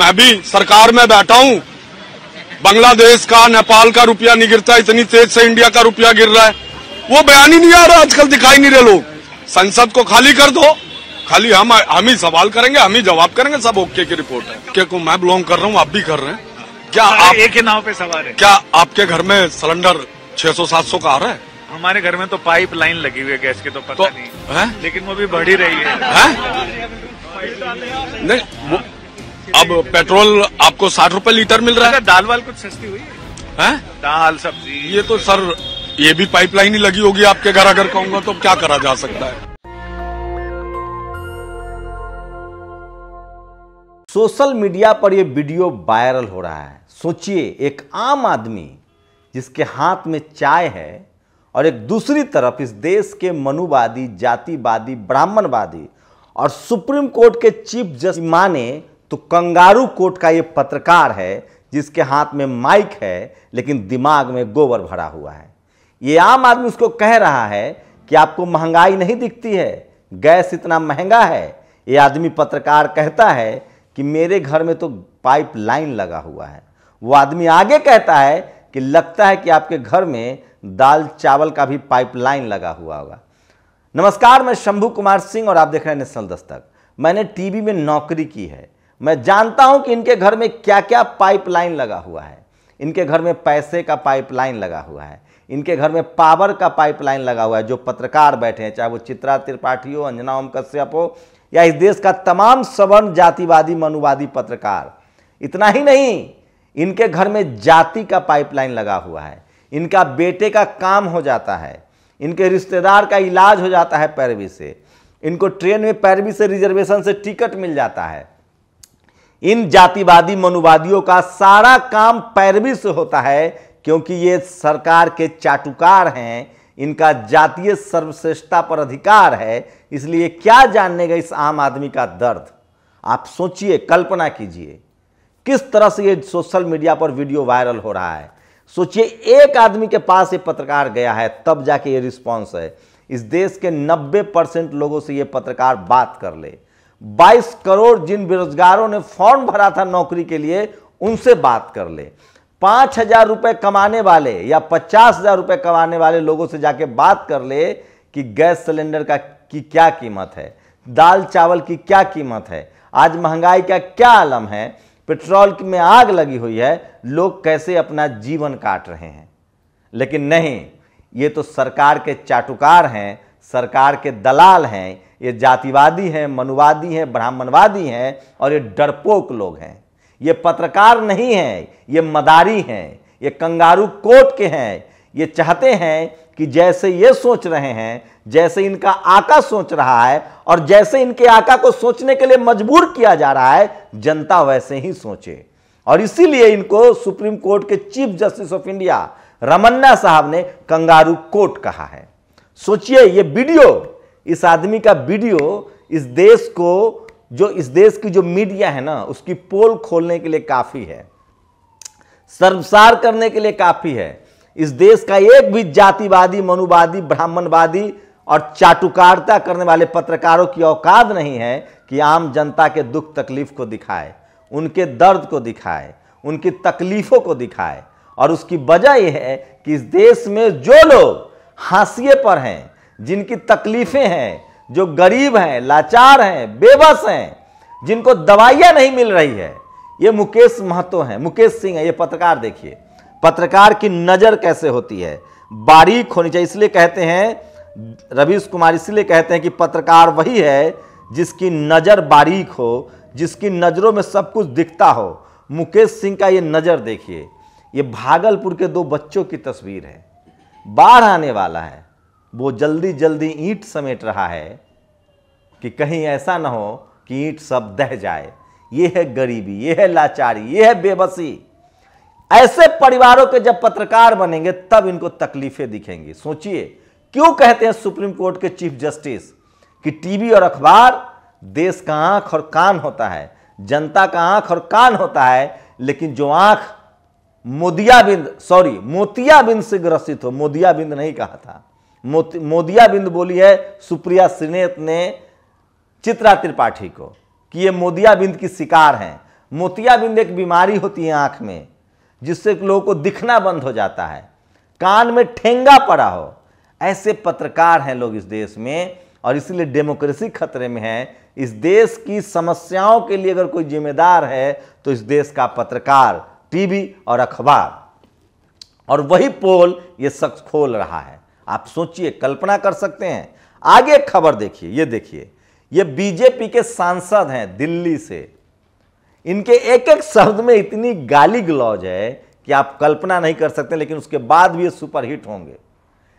मैं भी सरकार में बैठा हूँ बांग्लादेश का नेपाल का रुपया नहीं गिरता इतनी तेज से इंडिया का रुपया गिर रहा है वो बयान ही नहीं आ रहा आजकल दिखाई नहीं रहे लोग संसद को खाली कर दो खाली हम हम ही सवाल करेंगे हम ही जवाब करेंगे सब ओके की रिपोर्ट है क्या को मैं बिलोंग कर रहा हूँ आप भी कर रहे हैं क्या हाँ, आप एक ही नाव पे सवार है क्या आपके घर में सिलेंडर छह सौ सात सौ का आ रहा है हमारे घर में तो पाइप लाइन लगी हुई है गैस की तो पता तो, नहीं है? लेकिन वो भी बढ़ी रही है, है? नहीं वो अब पेट्रोल आपको साठ रूपए लीटर मिल रहा है अच्छा, दाल वाल कुछ सस्ती हुई है दाल सब्जी ये तो सर ये भी पाइपलाइन ही लगी होगी आपके घर अगर कहूंगा तो क्या करा जा सकता है सोशल मीडिया पर ये वीडियो वायरल हो रहा है सोचिए एक आम आदमी जिसके हाथ में चाय है और एक दूसरी तरफ इस देश के मनुवादी जातिवादी ब्राह्मणवादी और सुप्रीम कोर्ट के चीफ जस्टिस माने तो कंगारू कोट का ये पत्रकार है जिसके हाथ में माइक है लेकिन दिमाग में गोबर भरा हुआ है ये आम आदमी उसको कह रहा है कि आपको महंगाई नहीं दिखती है गैस इतना महंगा है ये आदमी पत्रकार कहता है कि मेरे घर में तो पाइप लाइन लगा हुआ है वो आदमी आगे कहता है कि लगता है कि आपके घर में दाल चावल का भी पाइप लाइन लगा हुआ होगा नमस्कार मैं शंभू कुमार सिंह और आप देख रहे हैं नेशनल दस्तक मैंने टीवी में नौकरी की है मैं जानता हूं कि इनके घर में क्या क्या पाइपलाइन लगा हुआ है इनके घर में पैसे का पाइपलाइन लगा हुआ है इनके घर में पावर का पाइपलाइन लगा हुआ है जो पत्रकार बैठे हैं चाहे वो चित्रा त्रिपाठी हो अंजना ओम कश्यप हो या इस देश का तमाम सवर्ण जातिवादी मनुवादी पत्रकार इतना ही नहीं इनके घर में जाति का पाइपलाइन लगा हुआ है इनका बेटे का काम हो जाता है इनके रिश्तेदार का इलाज हो जाता है पैरवी से इनको ट्रेन में पैरवी से रिजर्वेशन से टिकट मिल जाता है इन जातिवादी मनुवादियों का सारा काम पैरवी से होता है क्योंकि ये सरकार के चाटुकार हैं इनका जातीय सर्वश्रेष्ठता पर अधिकार है इसलिए क्या जानने गए इस आम आदमी का दर्द आप सोचिए कल्पना कीजिए किस तरह से ये सोशल मीडिया पर वीडियो वायरल हो रहा है सोचिए एक आदमी के पास ये पत्रकार गया है तब जाके ये रिस्पॉन्स है इस देश के 90 परसेंट लोगों से ये पत्रकार बात कर ले 22 करोड़ जिन बेरोजगारों ने फॉर्म भरा था नौकरी के लिए उनसे बात कर ले पांच हजार रुपए कमाने वाले या पचास हजार रुपए कमाने वाले लोगों से जाके बात कर ले कि गैस सिलेंडर का की क्या कीमत है दाल चावल की क्या कीमत है आज महंगाई का क्या आलम है पेट्रोल में आग लगी हुई है लोग कैसे अपना जीवन काट रहे हैं लेकिन नहीं ये तो सरकार के चाटुकार हैं सरकार के दलाल हैं ये जातिवादी हैं मनुवादी हैं ब्राह्मणवादी हैं और ये डरपोक लोग हैं ये पत्रकार नहीं हैं ये मदारी हैं ये कंगारू कोट के हैं ये चाहते हैं कि जैसे ये सोच रहे हैं जैसे इनका आका सोच रहा है और जैसे इनके आका को सोचने के लिए मजबूर किया जा रहा है जनता वैसे ही सोचे और इसीलिए इनको सुप्रीम कोर्ट के chief justice of India Ramanna sahab ने कंगारू कोर्ट कहा है सोचिए ये वीडियो इस आदमी का वीडियो इस देश को जो इस देश की जो मीडिया है ना उसकी पोल खोलने के लिए काफ़ी है सर्वसार करने के लिए काफ़ी है इस देश का एक भी जातिवादी मनुवादी ब्राह्मणवादी और चाटुकारता करने वाले पत्रकारों की औकात नहीं है कि आम जनता के दुख तकलीफ को दिखाए उनके दर्द को दिखाए उनकी तकलीफ़ों को दिखाए और उसकी वजह यह है कि इस देश में जो लोग हाशिए पर हैं जिनकी तकलीफ़ें हैं जो गरीब हैं लाचार हैं बेबस हैं जिनको दवाइयाँ नहीं मिल रही है ये मुकेश महतो हैं मुकेश सिंह है ये पत्रकार देखिए पत्रकार की नज़र कैसे होती है बारीक होनी चाहिए इसलिए कहते हैं रवीश कुमार इसलिए कहते हैं कि पत्रकार वही है जिसकी नज़र बारीक हो जिसकी नज़रों में सब कुछ दिखता हो मुकेश सिंह का ये नज़र देखिए ये भागलपुर के दो बच्चों की तस्वीर है बाढ़ आने वाला है वो जल्दी जल्दी ईंट समेट रहा है कि कहीं ऐसा ना हो कि ईंट सब दह जाए ये है गरीबी ये है लाचारी ये है बेबसी ऐसे परिवारों के जब पत्रकार बनेंगे तब इनको तकलीफें दिखेंगी सोचिए क्यों कहते हैं सुप्रीम कोर्ट के चीफ जस्टिस कि टीवी और अखबार देश का आंख और कान होता है जनता का आंख और कान होता है लेकिन जो आंख मोदियाबिंद सॉरी मोतियाबिंद से ग्रसित हो मोदियाबिंद नहीं कहा था मोदियाबिंद बोली है सुप्रिया सिनेत ने चित्रा त्रिपाठी को कि ये बिंद की शिकार हैं मोतियाबिंद एक बीमारी होती है आँख में जिससे लोगों को दिखना बंद हो जाता है कान में ठेंगा पड़ा हो ऐसे पत्रकार हैं लोग इस देश में और इसलिए डेमोक्रेसी खतरे में है इस देश की समस्याओं के लिए अगर कोई जिम्मेदार है तो इस देश का पत्रकार टीवी और अखबार और वही पोल ये शख्स खोल रहा है आप सोचिए कल्पना कर सकते हैं आगे खबर देखिए ये देखिए ये बीजेपी के सांसद हैं दिल्ली से इनके एक एक शब्द में इतनी गाली गलौज है कि आप कल्पना नहीं कर सकते लेकिन उसके बाद भी ये सुपरहिट होंगे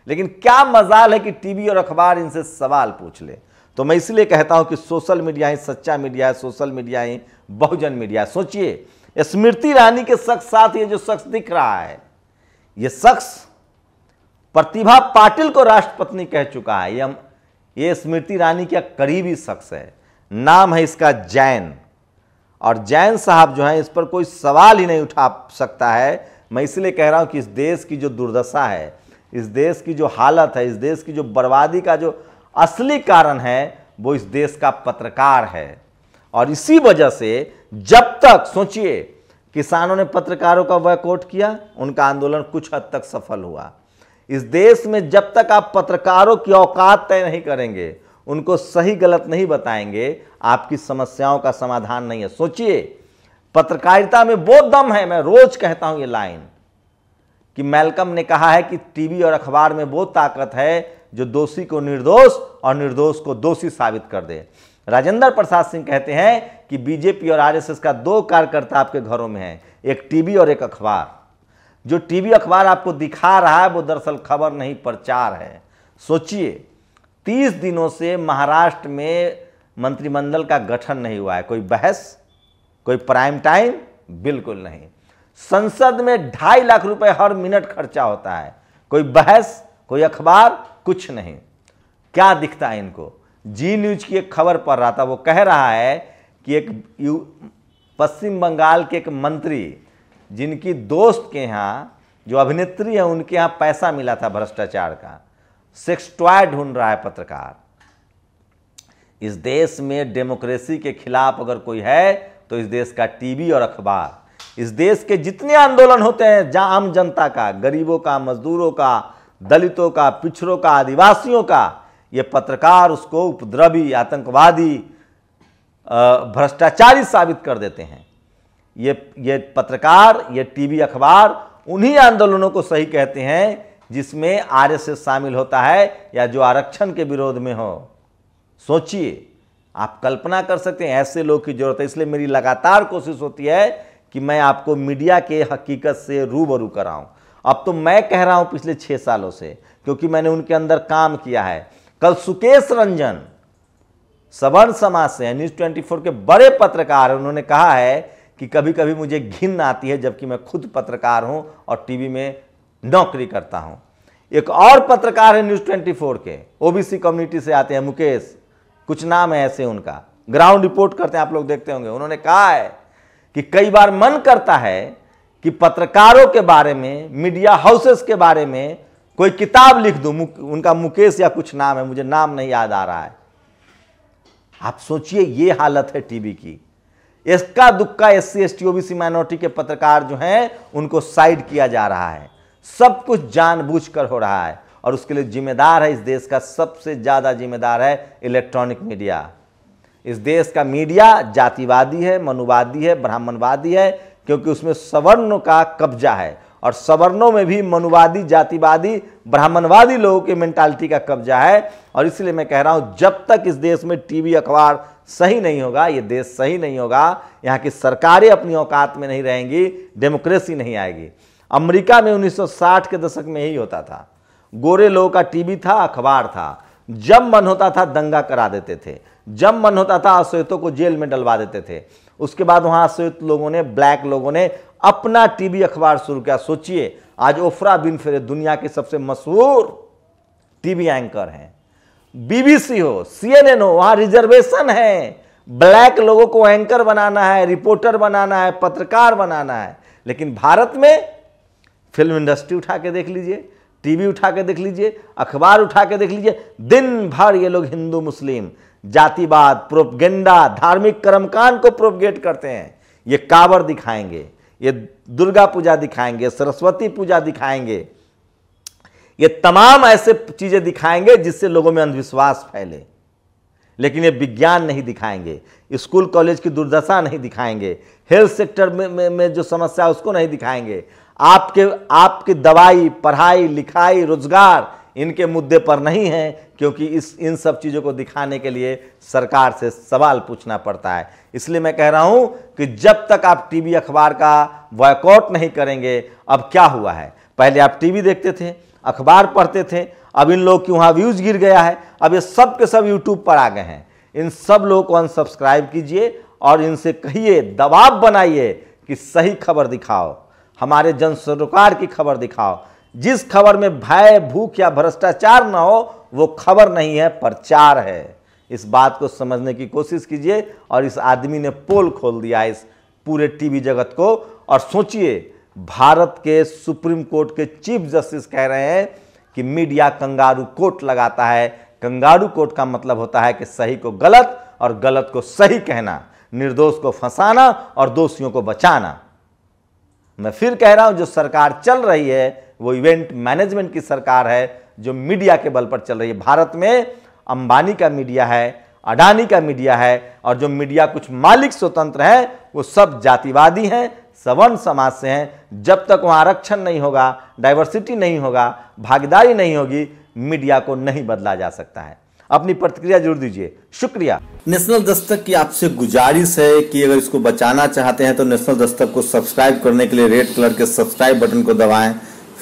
लेकिन क्या मजाल है कि टीवी और अखबार इनसे सवाल पूछ ले तो मैं इसलिए कहता हूं कि सोशल मीडिया ही सच्चा मीडिया है सोशल मीडिया ही बहुजन मीडिया सोचिए स्मृति ईरानी के शख्स साथ ये जो शख्स दिख रहा है ये शख्स प्रतिभा पाटिल को राष्ट्रपति कह चुका है ये ये स्मृति ईरानी का करीबी शख्स है नाम है इसका जैन और जैन साहब जो है इस पर कोई सवाल ही नहीं उठा सकता है मैं इसलिए कह रहा हूं कि इस देश की जो दुर्दशा है इस देश की जो हालत है इस देश की जो बर्बादी का जो असली कारण है वो इस देश का पत्रकार है और इसी वजह से जब तक सोचिए किसानों ने पत्रकारों का वैकोट किया उनका आंदोलन कुछ हद तक सफल हुआ इस देश में जब तक आप पत्रकारों की औकात तय नहीं करेंगे उनको सही गलत नहीं बताएंगे आपकी समस्याओं का समाधान नहीं है सोचिए पत्रकारिता में वो दम है मैं रोज कहता हूं ये लाइन कि मेलकम ने कहा है कि टीवी और अखबार में वो ताकत है जो दोषी को निर्दोष और निर्दोष को दोषी साबित कर दे राजेंद्र प्रसाद सिंह कहते हैं कि बीजेपी और आरएसएस का दो कार्यकर्ता आपके घरों में है एक टीवी और एक अखबार जो टीवी अखबार आपको दिखा रहा है वो दरअसल खबर नहीं प्रचार है सोचिए तीस दिनों से महाराष्ट्र में मंत्रिमंडल का गठन नहीं हुआ है कोई बहस कोई प्राइम टाइम बिल्कुल नहीं संसद में ढाई लाख रुपए हर मिनट खर्चा होता है कोई बहस कोई अखबार कुछ नहीं क्या दिखता है इनको जी न्यूज की एक खबर पढ़ रहा था वो कह रहा है कि एक यू पश्चिम बंगाल के एक मंत्री जिनकी दोस्त के यहाँ जो अभिनेत्री है उनके यहाँ पैसा मिला था भ्रष्टाचार का सेक्स टॉय ढूंढ रहा है पत्रकार इस देश में डेमोक्रेसी के खिलाफ अगर कोई है तो इस देश का टीवी और अखबार इस देश के जितने आंदोलन होते हैं जहां आम जनता का गरीबों का मजदूरों का दलितों का पिछड़ों का आदिवासियों का ये पत्रकार उसको उपद्रवी आतंकवादी भ्रष्टाचारी साबित कर देते हैं ये ये पत्रकार ये टीवी अखबार उन्हीं आंदोलनों को सही कहते हैं जिसमें आरएसएस शामिल होता है या जो आरक्षण के विरोध में हो सोचिए आप कल्पना कर सकते हैं ऐसे लोग की जरूरत है इसलिए मेरी लगातार कोशिश होती है कि मैं आपको मीडिया के हकीकत से रूबरू कराऊं अब तो मैं कह रहा हूं पिछले छह सालों से क्योंकि मैंने उनके अंदर काम किया है कल सुकेश रंजन सबर्ण समाज से न्यूज 24 के बड़े पत्रकार हैं उन्होंने कहा है कि कभी कभी मुझे घिन आती है जबकि मैं खुद पत्रकार हूं और टीवी में नौकरी करता हूं एक और पत्रकार है न्यूज 24 के ओबीसी कम्युनिटी से आते हैं मुकेश कुछ नाम है ऐसे उनका ग्राउंड रिपोर्ट करते हैं आप लोग देखते होंगे उन्होंने कहा है कि कई बार मन करता है कि पत्रकारों के बारे में मीडिया हाउसेस के बारे में कोई किताब लिख दूं उनका मुकेश या कुछ नाम है मुझे नाम नहीं याद आ रहा है आप सोचिए ये हालत है टीवी की इसका दुक्का S C S T OBC minority के पत्रकार जो हैं उनको साइड किया जा रहा है सब कुछ जानबूझकर हो रहा है और उसके लिए जिम्मेदार है इस देश का सबसे ज़्यादा जिम्मेदार है इलेक्ट्रॉनिक मीडिया इस देश का मीडिया जातिवादी है मनुवादी है ब्राह्मणवादी है क्योंकि उसमें सवर्ण का कब्जा है और सवर्णों में भी मनुवादी जातिवादी ब्राह्मणवादी लोगों के मेंटालिटी का कब्जा है और इसलिए मैं कह रहा हूँ जब तक इस देश में टीवी अखबार सही नहीं होगा ये देश सही नहीं होगा यहाँ की सरकारें अपनी औकात में नहीं रहेंगी डेमोक्रेसी नहीं आएगी अमेरिका में 1960 के दशक में यही होता था गोरे लोगों का टीवी था अखबार था जब मन होता था दंगा करा देते थे जब मन होता था अश्वेतों को जेल में डलवा देते थे उसके बाद वहाँ से लोगों ने ब्लैक लोगों ने अपना टीवी अखबार शुरू किया सोचिए आज ओफरा बिन फेरे दुनिया के सबसे मशहूर टीवी एंकर हैं बीबीसी हो सीएनएन हो वहाँ रिजर्वेशन है ब्लैक लोगों को एंकर बनाना है रिपोर्टर बनाना है पत्रकार बनाना है लेकिन भारत में फिल्म इंडस्ट्री उठा के देख लीजिए टीवी उठा के देख लीजिए अखबार उठा के देख लीजिए दिन भर ये लोग हिंदू मुस्लिम जातिवाद प्रोपगेंडा धार्मिक कर्मकांड को प्रोपगेट करते हैं ये कावर दिखाएंगे ये दुर्गा पूजा दिखाएंगे सरस्वती पूजा दिखाएंगे ये तमाम ऐसे चीज़ें दिखाएंगे जिससे लोगों में अंधविश्वास फैले लेकिन ये विज्ञान नहीं दिखाएंगे स्कूल कॉलेज की दुर्दशा नहीं दिखाएंगे हेल्थ सेक्टर में, में, में जो समस्या उसको नहीं दिखाएंगे आपके आपकी दवाई पढ़ाई लिखाई रोजगार इनके मुद्दे पर नहीं है क्योंकि इस इन सब चीज़ों को दिखाने के लिए सरकार से सवाल पूछना पड़ता है इसलिए मैं कह रहा हूं कि जब तक आप टीवी अखबार का बॉयकॉट नहीं करेंगे अब क्या हुआ है पहले आप टीवी देखते थे अखबार पढ़ते थे अब इन लोग की वहाँ व्यूज़ गिर गया है अब ये सब के सब यूट्यूब पर आ गए हैं इन सब लोगों को अनसब्सक्राइब कीजिए और इनसे कहिए दबाव बनाइए कि सही खबर दिखाओ हमारे जन सरोकार की खबर दिखाओ जिस खबर में भय भूख या भ्रष्टाचार ना हो वो खबर नहीं है प्रचार है इस बात को समझने की कोशिश कीजिए और इस आदमी ने पोल खोल दिया इस पूरे टीवी जगत को और सोचिए भारत के सुप्रीम कोर्ट के चीफ जस्टिस कह रहे हैं कि मीडिया कंगारू कोर्ट लगाता है कंगारू कोर्ट का मतलब होता है कि सही को गलत और गलत को सही कहना निर्दोष को फंसाना और दोषियों को बचाना मैं फिर कह रहा हूं जो सरकार चल रही है वो इवेंट मैनेजमेंट की सरकार है जो मीडिया के बल पर चल रही है भारत में अंबानी का मीडिया है अडानी का मीडिया है और जो मीडिया कुछ मालिक स्वतंत्र हैं वो सब जातिवादी हैं सवर्ण समाज से हैं जब तक वहाँ आरक्षण नहीं होगा डाइवर्सिटी नहीं होगा भागीदारी नहीं होगी मीडिया को नहीं बदला जा सकता है अपनी प्रतिक्रिया जरूर दीजिए शुक्रिया नेशनल दस्तक की आपसे गुजारिश है कि अगर इसको बचाना चाहते हैं तो नेशनल दस्तक को सब्सक्राइब करने के लिए रेड कलर के सब्सक्राइब बटन को दबाएं